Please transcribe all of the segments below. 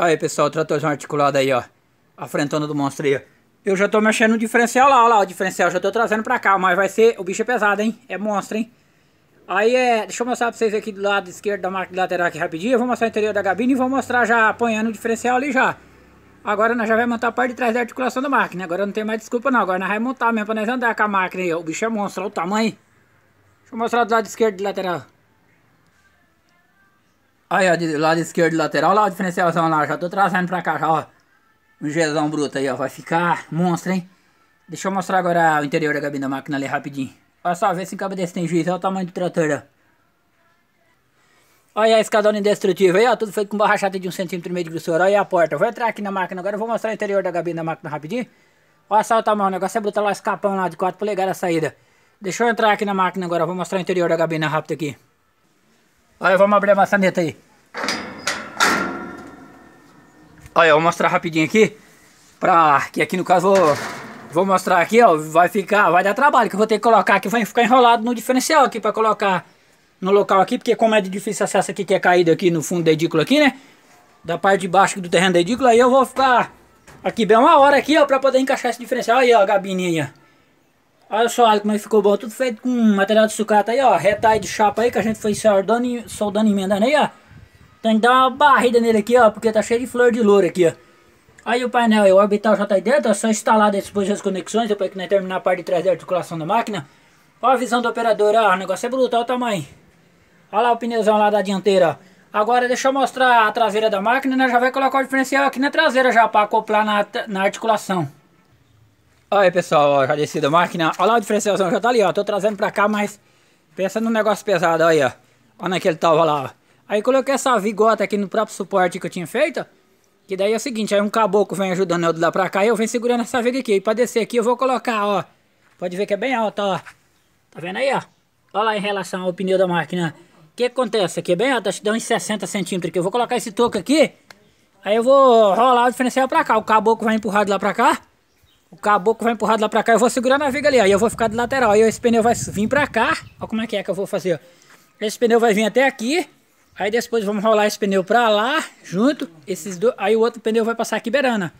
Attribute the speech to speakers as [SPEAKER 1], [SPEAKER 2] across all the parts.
[SPEAKER 1] Aí, pessoal, tratorzão articulado aí, ó. A frentona do monstro aí, ó. Eu já tô mexendo no diferencial lá, ó lá, o diferencial já tô trazendo pra cá, mas vai ser... O bicho é pesado, hein? É monstro, hein? Aí é... Deixa eu mostrar pra vocês aqui do lado esquerdo da marca lateral aqui rapidinho. Eu vou mostrar o interior da gabine e vou mostrar já apanhando o diferencial ali já. Agora nós já vamos montar a parte de trás da articulação da máquina. Agora não tem mais desculpa não. Agora nós vamos montar mesmo pra nós andar com a máquina aí. O bicho é monstro, olha o tamanho. Deixa eu mostrar do lado esquerdo de lateral. Aí, ó, de lado esquerdo lateral, lá o diferencialzão lá, já tô trazendo pra cá já, ó. Um gelzão bruto aí, ó, vai ficar monstro, hein? Deixa eu mostrar agora o interior da gabina da máquina ali rapidinho. Olha só, vê se cabe desse tem juiz, olha o tamanho do trator, ó. Olha a escadona indestrutível aí, ó, tudo feito com barra chata de e meio de grossura. Olha a porta, eu vou entrar aqui na máquina agora, vou mostrar o interior da gabina da máquina rapidinho. Olha só o tamanho, o negócio é botar lá o escapão lá de 4 polegadas a saída. Deixa eu entrar aqui na máquina agora, vou mostrar o interior da gabina rápido aqui. Olha, vamos abrir a maçaneta aí. Olha, eu vou mostrar rapidinho aqui. Pra, que aqui no caso vou, vou mostrar aqui, ó. Vai ficar, vai dar trabalho que eu vou ter que colocar aqui. Vai ficar enrolado no diferencial aqui pra colocar no local aqui. Porque como é de difícil acesso aqui que é caído aqui no fundo da edícula aqui, né? Da parte de baixo do terreno da edícula. Aí eu vou ficar aqui bem uma hora aqui, ó. Pra poder encaixar esse diferencial. Aí, ó, a gabininha aí, ó. Olha só, olha como é ficou bom. Tudo feito com material de sucata aí, ó. Retalho de chapa aí que a gente foi soldando, soldando emendando aí, ó. Tem que dar uma barrida nele aqui, ó. Porque tá cheio de flor de louro aqui, ó. Aí o painel aí, é o orbital já tá aí dentro. É só instalar depois as conexões. Depois que nós terminar a parte de trás da articulação da máquina. Olha a visão do operador, ó. O negócio é brutal o tá, tamanho. Olha lá o pneuzão lá da dianteira, ó. Agora deixa eu mostrar a traseira da máquina, né? Já vai colocar o diferencial aqui na traseira já para acoplar na, na articulação. Olha pessoal, já desci da máquina. Olha lá o diferencialzão, já tá ali, ó. Tô trazendo pra cá, mas pensa num negócio pesado aí, ó. Olha naquele tal, olha lá, ó. Aí coloquei essa vigota aqui no próprio suporte que eu tinha feito. Que daí é o seguinte, aí um caboclo vem ajudando eu de lá pra cá e eu venho segurando essa viga aqui. E pra descer aqui eu vou colocar, ó. Pode ver que é bem alta, ó. Tá vendo aí, ó? Olha lá em relação ao pneu da máquina. O que acontece aqui? É bem alta, acho que dá uns 60 centímetros aqui. Eu vou colocar esse toco aqui. Aí eu vou rolar o diferencial pra cá. O caboclo vai empurrar de lá pra cá. O caboclo vai empurrado lá pra cá, eu vou segurar na viga ali, aí eu vou ficar de lateral. Aí esse pneu vai vir pra cá, olha como é que é que eu vou fazer. Esse pneu vai vir até aqui, aí depois vamos rolar esse pneu pra lá, junto. Esses dois, aí o outro pneu vai passar aqui beirando,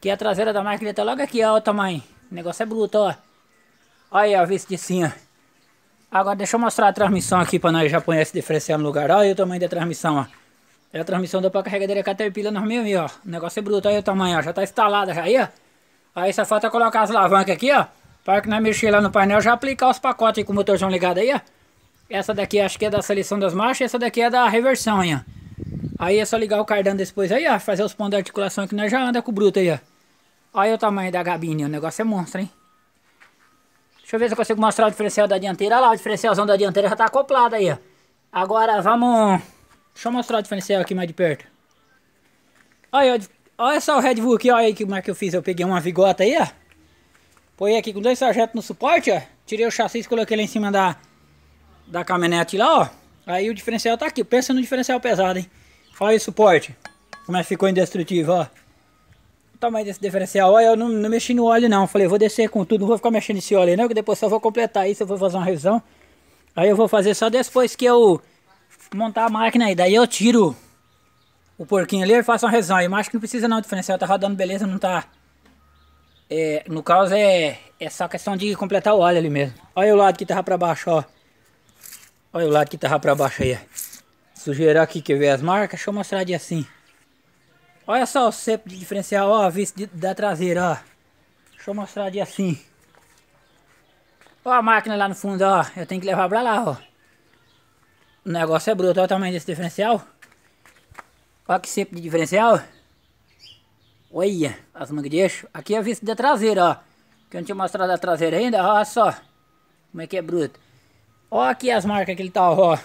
[SPEAKER 1] Que é a traseira da máquina tá logo aqui, ó, o tamanho. O negócio é bruto, ó. Olha aí, ó, visto de cima. Agora deixa eu mostrar a transmissão aqui pra nós já pôr esse diferencial no lugar. Olha aí o tamanho da transmissão, ó. É a transmissão da placa carregadeira Caterpillar aí ó. O negócio é bruto, olha o tamanho, ó. Já tá instalada já aí, ó. Aí só falta colocar as alavancas aqui, ó. Para que não mexer lá no painel, já aplicar os pacotes aí com o motorzão ligado aí, ó. Essa daqui acho que é da seleção das marchas, essa daqui é da reversão hein. ó. Aí é só ligar o cardan depois aí, ó. Fazer os pontos de articulação aqui, nós já anda com o bruto aí, ó. Olha o tamanho da gabine, o negócio é monstro, hein. Deixa eu ver se eu consigo mostrar o diferencial da dianteira. Olha lá, o diferencialzão da dianteira já tá acoplado aí, ó. Agora vamos... Deixa eu mostrar o diferencial aqui mais de perto. Olha Olha só o Red Bull aqui, olha aí como é que eu fiz. Eu peguei uma vigota aí, ó. Põe aqui com dois sargentos no suporte, ó. Tirei o chassi e coloquei lá em cima da, da caminhonete lá, ó. Aí o diferencial tá aqui. Pensa no diferencial pesado, hein. Olha o suporte. Como é que ficou indestrutível, ó. O tamanho desse diferencial. Olha, eu não, não mexi no óleo, não. Falei, vou descer com tudo. Não vou ficar mexendo nesse óleo, não. Que depois só vou completar isso. Eu vou fazer uma revisão. Aí eu vou fazer só depois que eu montar a máquina aí. Daí eu tiro o porquinho ali, eu faço uma rezão Eu acho que não precisa não, o diferencial tá rodando, beleza, não tá... É, no caso é, é só questão de completar o óleo ali mesmo. Olha o lado que tava pra baixo, ó. Olha o lado que tava pra baixo aí, Sujeira aqui que ver as marcas, deixa eu mostrar de assim. Olha só o cepo de diferencial, ó, a vista de, da traseira, ó. Deixa eu mostrar de assim. Ó a máquina lá no fundo, ó. Eu tenho que levar pra lá, ó. O negócio é bruto, olha o tamanho desse diferencial. Olha que sempre de diferencial. Olha as mangas de eixo. Aqui é a vista da traseira, ó. Que eu não tinha mostrado a traseira ainda. Olha só. Como é que é bruto. Olha aqui as marcas que ele tá, ó.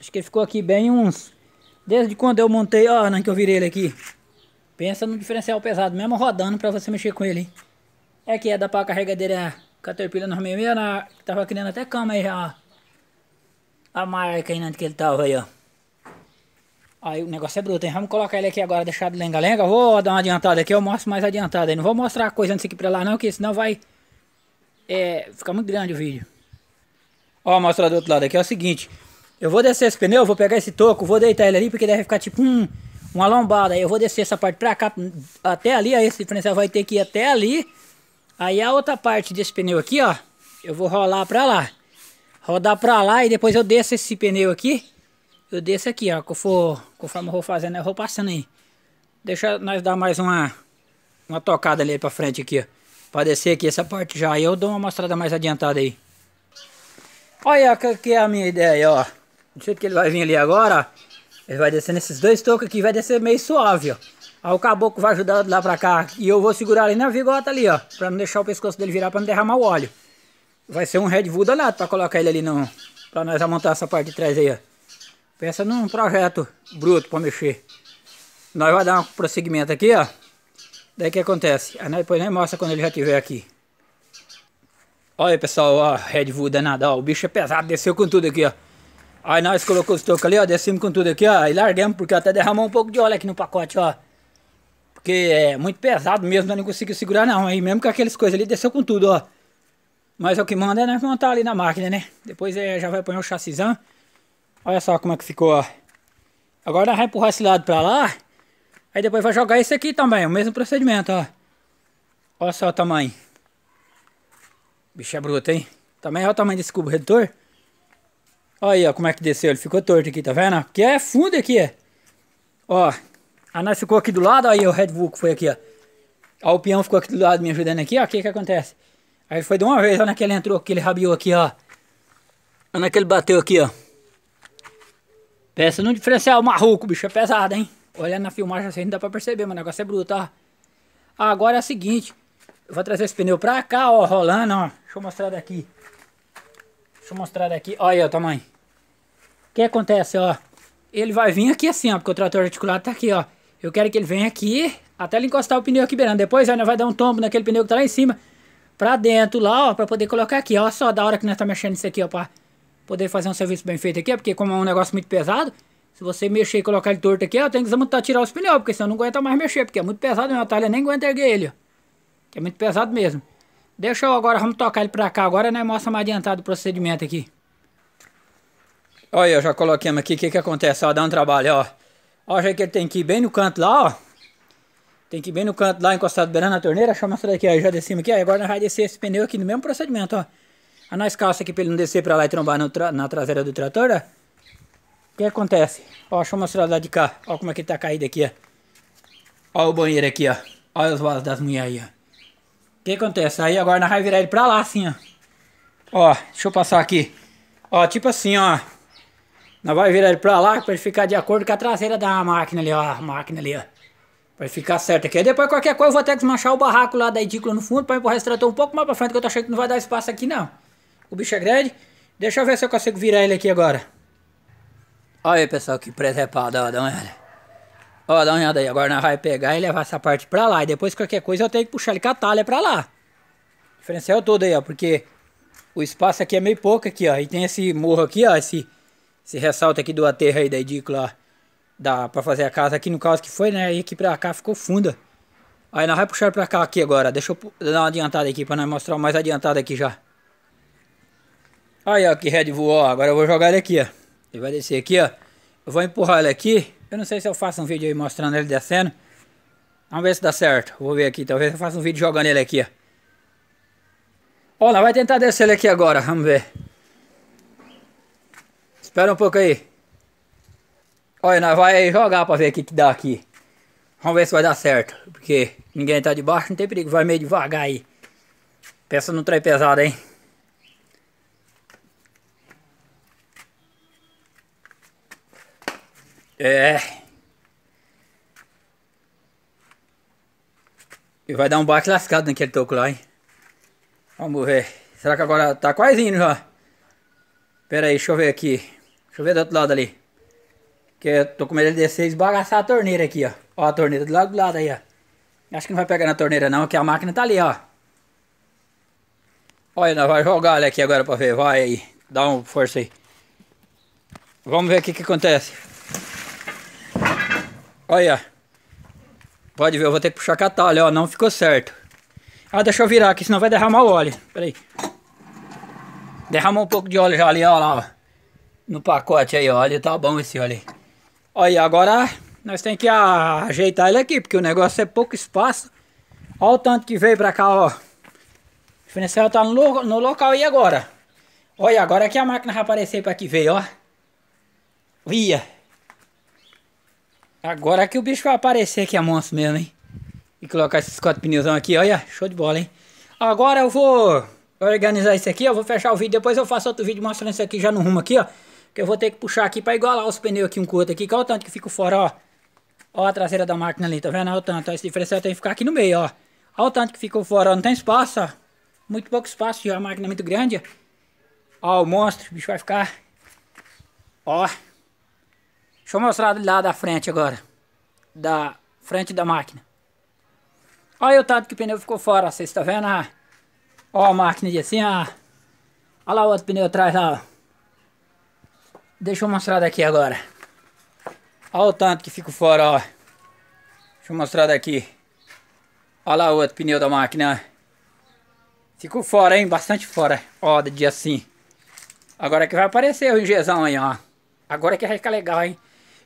[SPEAKER 1] Acho que ele ficou aqui bem uns... Desde quando eu montei, ó, na né, que eu virei ele aqui. Pensa no diferencial pesado, mesmo rodando pra você mexer com ele, hein? É que é da pra carregadeira Caterpillar meio na, né, tava criando até cama aí já, ó. A marca aí, né, que ele tava tá, aí, ó. Aí o negócio é bruto, hein? Vamos colocar ele aqui agora, deixar de lenga-lenga. Vou dar uma adiantada aqui, eu mostro mais adiantada. Aí. Não vou mostrar a coisa antes aqui pra lá não, que senão vai... É, ficar muito grande o vídeo. Ó, mostrar do outro lado aqui, é o seguinte. Eu vou descer esse pneu, vou pegar esse toco, vou deitar ele ali, porque deve ficar tipo um, uma lombada. Aí eu vou descer essa parte pra cá, até ali, aí esse diferencial vai ter que ir até ali. Aí a outra parte desse pneu aqui, ó, eu vou rolar pra lá. Rodar pra lá e depois eu desço esse pneu aqui eu desço aqui, ó, que eu for, conforme eu vou fazendo, eu vou passando aí. Deixa nós dar mais uma, uma tocada ali pra frente aqui, ó. Pra descer aqui essa parte já, aí eu dou uma mostrada mais adiantada aí. Olha que, é a minha ideia, ó. Do jeito que ele vai vir ali agora, ele vai descer nesses dois tocos aqui, vai descer meio suave, ó. Aí o caboclo vai ajudar de lá pra cá e eu vou segurar ali na vigota ali, ó. Pra não deixar o pescoço dele virar pra não derramar o óleo. Vai ser um Red Bull danado pra colocar ele ali não Pra nós montar essa parte de trás aí, ó. Pensa num projeto bruto para mexer. Nós vamos dar um prosseguimento aqui, ó. Daí que acontece? Aí depois nem mostra quando ele já estiver aqui. Olha pessoal, ó, Red Bull danada, ó, o bicho é pesado, desceu com tudo aqui, ó. Aí nós colocamos os tocos ali, ó, descemos com tudo aqui, ó, e largamos, porque até derramou um pouco de óleo aqui no pacote, ó. Porque é muito pesado mesmo, nós não conseguimos segurar não, aí mesmo com aquelas coisas ali, desceu com tudo, ó. Mas o que manda é nós montar ali na máquina, né? Depois é, já vai pôr o um chassizão. Olha só como é que ficou, ó. Agora vai empurrar esse lado pra lá. Aí depois vai jogar esse aqui também, o mesmo procedimento, ó. Olha só o tamanho. Bicho é bruto, hein? Também olha o tamanho desse cubo redutor. Olha aí, ó, como é que desceu. Ele ficou torto aqui, tá vendo? Porque é fundo aqui, é. Ó, a nós ficou aqui do lado, aí o Red Vulk foi aqui, ó. A o peão ficou aqui do lado me ajudando aqui, ó. O que que acontece? Aí foi de uma vez, olha que ele entrou, que ele rabiou aqui, ó. Olha que ele bateu aqui, ó. Peça num diferencial marruco, bicho. É pesado, hein? Olhando na filmagem assim, não dá pra perceber, mas o negócio é bruto, ó. Ah, agora é o seguinte. Eu vou trazer esse pneu pra cá, ó, rolando, ó. Deixa eu mostrar daqui. Deixa eu mostrar daqui. Olha aí o tamanho. O que acontece, ó? Ele vai vir aqui assim, ó, porque o trator articulado tá aqui, ó. Eu quero que ele venha aqui até ele encostar o pneu aqui beirando. Depois ainda vai dar um tombo naquele pneu que tá lá em cima. Pra dentro lá, ó, pra poder colocar aqui. Ó só da hora que nós tá mexendo isso aqui, ó, pá. Pra poder fazer um serviço bem feito aqui, é porque como é um negócio muito pesado, se você mexer e colocar ele torto aqui, eu tenho que desmontar, tirar os pneus, porque senão não aguenta mais mexer, porque é muito pesado, meu atalho nem aguenta erguer ele, ó. É muito pesado mesmo. Deixa eu agora, vamos tocar ele pra cá agora, né? Mostra mais adiantado o procedimento aqui. Olha, eu já coloquei aqui, o que que acontece, ó, dá um trabalho, ó. Ó, já que ele tem que ir bem no canto lá, ó. Tem que ir bem no canto lá, encostado beirando a torneira, chama essa daqui, ó, já cima aqui, ó. Agora nós vamos descer esse pneu aqui no mesmo procedimento, ó a nós calça aqui pra ele não descer para lá e trombar tra na traseira do trator, ó. É? O que acontece? Ó, deixa eu mostrar lá de cá. Ó como é que tá caído aqui, ó. Ó o banheiro aqui, ó. Olha os vasos das mulheres aí, ó. O que acontece? Aí agora nós vamos virar ele pra lá, assim, ó. Ó, deixa eu passar aqui. Ó, tipo assim, ó. Nós vamos virar ele pra lá pra ele ficar de acordo com a traseira da máquina ali, ó. A máquina ali, ó. Pra ele ficar certo aqui. Aí depois qualquer coisa eu vou até desmanchar o barraco lá da edícula no fundo pra empurrar esse trator um pouco mais pra frente que eu tô achando que não vai dar espaço aqui, não. O bicho é grande. Deixa eu ver se eu consigo virar ele aqui agora. Olha aí, pessoal, que presepado, é ó, dá uma olhada. Ó, dá uma olhada aí. Agora nós vamos pegar e levar essa parte pra lá. E depois qualquer coisa eu tenho que puxar ele com a talha pra lá. Diferencial todo aí, ó, porque o espaço aqui é meio pouco aqui, ó. E tem esse morro aqui, ó, esse, esse ressalto aqui do aterro aí da edícula, ó. Dá pra fazer a casa aqui no caso que foi, né? E aqui pra cá ficou funda. Aí nós vamos puxar pra cá aqui agora. Deixa eu dar uma adiantada aqui pra nós mostrar mais adiantada aqui já. Aí, ó, que Red voou, ó. Agora eu vou jogar ele aqui, ó. Ele vai descer aqui, ó. Eu vou empurrar ele aqui. Eu não sei se eu faço um vídeo aí mostrando ele descendo. Vamos ver se dá certo. Vou ver aqui. Talvez eu faça um vídeo jogando ele aqui, ó. Ó, nós vai tentar descer ele aqui agora. Vamos ver. Espera um pouco aí. Olha, nós vai jogar pra ver o que, que dá aqui. Vamos ver se vai dar certo. Porque ninguém tá debaixo, não tem perigo. Vai meio devagar aí. Peça não trai pesada, hein. É. E vai dar um baque lascado naquele toco lá, hein? Vamos ver. Será que agora tá quase indo já? Né, Pera aí, deixa eu ver aqui. Deixa eu ver do outro lado ali. Que eu tô com medo de descer e esbagaçar a torneira aqui, ó. Ó a torneira do lado do lado aí, ó. Acho que não vai pegar na torneira não, que a máquina tá ali, ó. Olha, nós vai jogar ela aqui agora pra ver. Vai aí. Dá uma força aí. Vamos ver o que que acontece. Olha. Pode ver, eu vou ter que puxar com a talha, ó. Não ficou certo. Ah, deixa eu virar aqui, senão vai derramar o óleo. Pera aí. Derramou um pouco de óleo já ali, ó lá, ó. No pacote aí, ó. Olha, tá bom esse óleo aí. Olha, agora nós tem que ajeitar ele aqui, porque o negócio é pouco espaço. Olha o tanto que veio pra cá, ó. O diferencial tá no, no local aí agora. Olha, agora que a máquina vai aparecer pra que veio, ó. Via. Agora que o bicho vai aparecer aqui, a é monstro mesmo, hein? E colocar esses quatro pneuzão aqui, olha, show de bola, hein? Agora eu vou organizar isso aqui, ó, vou fechar o vídeo, depois eu faço outro vídeo mostrando isso aqui já no rumo aqui, ó. Que eu vou ter que puxar aqui pra igualar os pneus aqui um com o outro aqui, que olha o tanto que fica fora, ó. Ó a traseira da máquina ali, tá vendo? Olha o tanto, ó, esse diferencial tem que ficar aqui no meio, ó. Olha o tanto que ficou fora, ó, não tem espaço, ó. Muito pouco espaço, já a máquina é muito grande, ó. Ó o monstro, o bicho vai ficar... Ó... Deixa eu mostrar lá da frente agora. Da frente da máquina. Olha o tanto que o pneu ficou fora, vocês estão vendo? Olha ah, ó a máquina de assim, Ó. Ah. Olha lá o outro pneu atrás lá, ó. Deixa eu mostrar daqui agora. Olha o tanto que ficou fora, ó. Deixa eu mostrar daqui. Olha lá o outro pneu da máquina. Ficou fora, hein? Bastante fora. Ó, de assim. Agora é que vai aparecer o injezão aí, ó. Agora é que vai ficar legal, hein?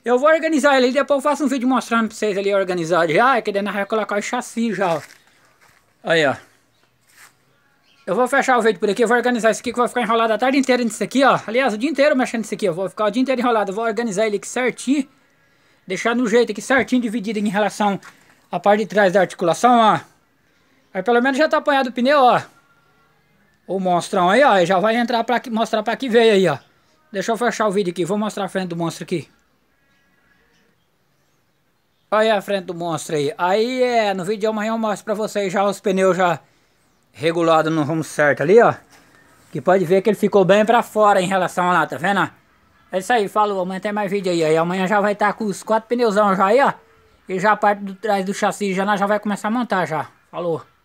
[SPEAKER 1] Eu vou organizar ele e depois eu faço um vídeo mostrando pra vocês ali organizado já. Ah, é que daí nós vamos colocar o chassi já, ó. Aí, ó. Eu vou fechar o vídeo por aqui, vou organizar isso aqui que vai ficar enrolado a tarde inteira nisso aqui, ó. Aliás, o dia inteiro mexendo nisso aqui, eu vou ficar o dia inteiro enrolado. Eu vou organizar ele aqui certinho. Deixar no jeito aqui certinho, dividido em relação à parte de trás da articulação, ó. Aí pelo menos já tá apanhado o pneu, ó. O monstrão aí, ó. Já vai entrar pra mostrar pra que veio aí, ó. Deixa eu fechar o vídeo aqui, vou mostrar a frente do monstro aqui. Olha a frente do monstro aí. Aí é, no vídeo de amanhã eu mostro pra vocês já os pneus já regulados no rumo certo ali, ó. Que pode ver que ele ficou bem pra fora em relação a lá, tá vendo? É isso aí, falou, amanhã tem mais vídeo aí. Aí amanhã já vai estar tá com os quatro pneuzão já aí, ó. E já a parte do trás do chassi já, já vai começar a montar já. Falou.